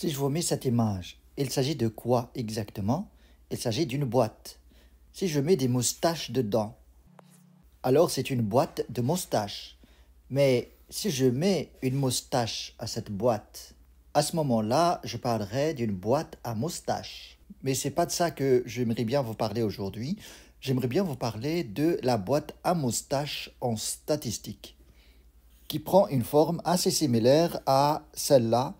Si je vous mets cette image, il s'agit de quoi exactement Il s'agit d'une boîte. Si je mets des moustaches dedans, alors c'est une boîte de moustaches. Mais si je mets une moustache à cette boîte, à ce moment-là, je parlerai d'une boîte à moustaches. Mais c'est pas de ça que j'aimerais bien vous parler aujourd'hui. J'aimerais bien vous parler de la boîte à moustaches en statistique, qui prend une forme assez similaire à celle-là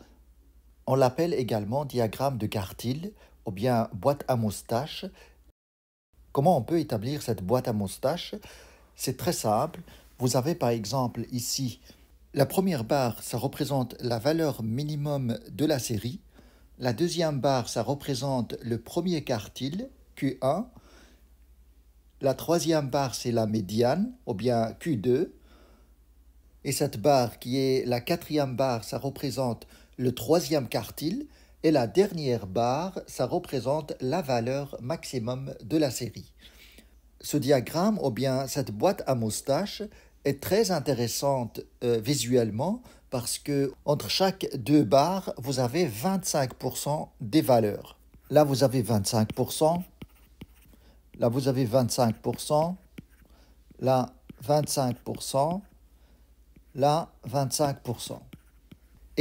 on l'appelle également diagramme de Gartil ou bien boîte à moustache. Comment on peut établir cette boîte à moustache C'est très simple. Vous avez par exemple ici la première barre, ça représente la valeur minimum de la série. La deuxième barre, ça représente le premier quartile, Q1. La troisième barre, c'est la médiane, ou bien Q2. Et cette barre qui est la quatrième barre, ça représente le troisième quartile et la dernière barre, ça représente la valeur maximum de la série. Ce diagramme, ou bien cette boîte à moustache, est très intéressante euh, visuellement parce que entre chaque deux barres, vous avez 25% des valeurs. Là, vous avez 25%. Là, vous avez 25%. Là, 25%. Là, 25%.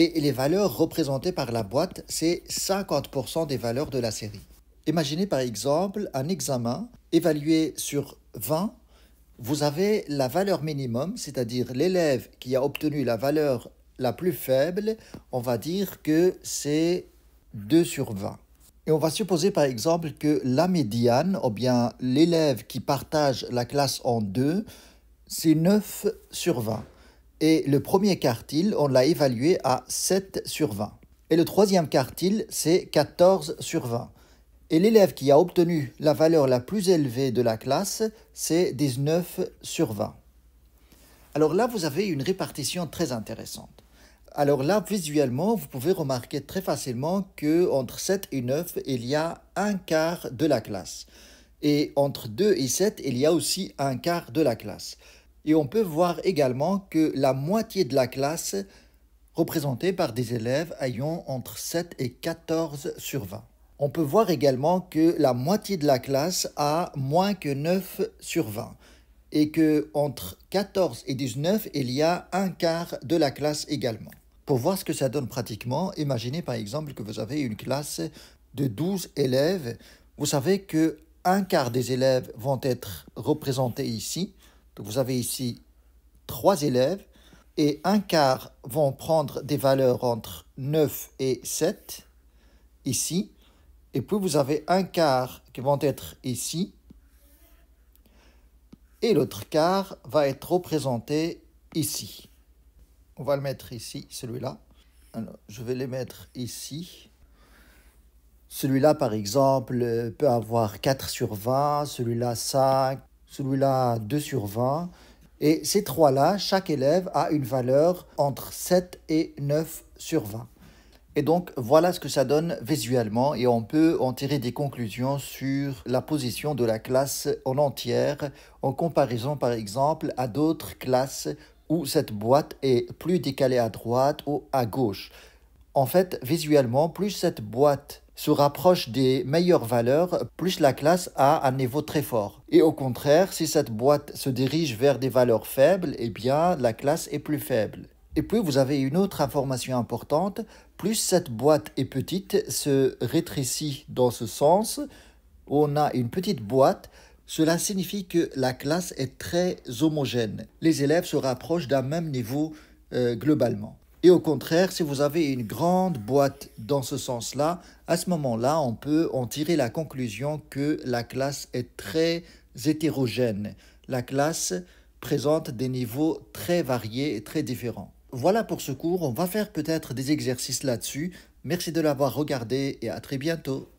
Et les valeurs représentées par la boîte, c'est 50% des valeurs de la série. Imaginez par exemple un examen évalué sur 20. Vous avez la valeur minimum, c'est-à-dire l'élève qui a obtenu la valeur la plus faible, on va dire que c'est 2 sur 20. Et on va supposer par exemple que la médiane, ou bien l'élève qui partage la classe en deux, c'est 9 sur 20. Et le premier quartile, on l'a évalué à 7 sur 20. Et le troisième quartile, c'est 14 sur 20. Et l'élève qui a obtenu la valeur la plus élevée de la classe, c'est 19 sur 20. Alors là, vous avez une répartition très intéressante. Alors là, visuellement, vous pouvez remarquer très facilement que entre 7 et 9, il y a un quart de la classe. Et entre 2 et 7, il y a aussi un quart de la classe. Et on peut voir également que la moitié de la classe, représentée par des élèves ayant entre 7 et 14 sur 20. On peut voir également que la moitié de la classe a moins que 9 sur 20 et que 14 et 19, il y a un quart de la classe également. Pour voir ce que ça donne pratiquement, imaginez par exemple que vous avez une classe de 12 élèves. Vous savez que un quart des élèves vont être représentés ici, vous avez ici trois élèves et un quart vont prendre des valeurs entre 9 et 7 ici. Et puis vous avez un quart qui vont être ici. Et l'autre quart va être représenté ici. On va le mettre ici, celui-là. je vais les mettre ici. Celui-là, par exemple, peut avoir 4 sur 20, celui-là 5, celui-là 2 sur 20. Et ces trois-là, chaque élève a une valeur entre 7 et 9 sur 20. Et donc voilà ce que ça donne visuellement et on peut en tirer des conclusions sur la position de la classe en entière en comparaison par exemple à d'autres classes où cette boîte est plus décalée à droite ou à gauche. En fait, visuellement, plus cette boîte se rapproche des meilleures valeurs, plus la classe a un niveau très fort. Et au contraire, si cette boîte se dirige vers des valeurs faibles, eh bien la classe est plus faible. Et puis vous avez une autre information importante, plus cette boîte est petite, se rétrécit dans ce sens, on a une petite boîte, cela signifie que la classe est très homogène. Les élèves se rapprochent d'un même niveau euh, globalement. Et au contraire, si vous avez une grande boîte dans ce sens-là, à ce moment-là, on peut en tirer la conclusion que la classe est très hétérogène. La classe présente des niveaux très variés et très différents. Voilà pour ce cours, on va faire peut-être des exercices là-dessus. Merci de l'avoir regardé et à très bientôt.